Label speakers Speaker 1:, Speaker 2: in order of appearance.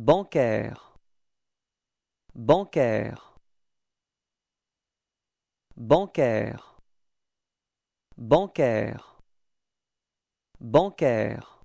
Speaker 1: Bancaire Bancaire Bancaire Bancaire Bancaire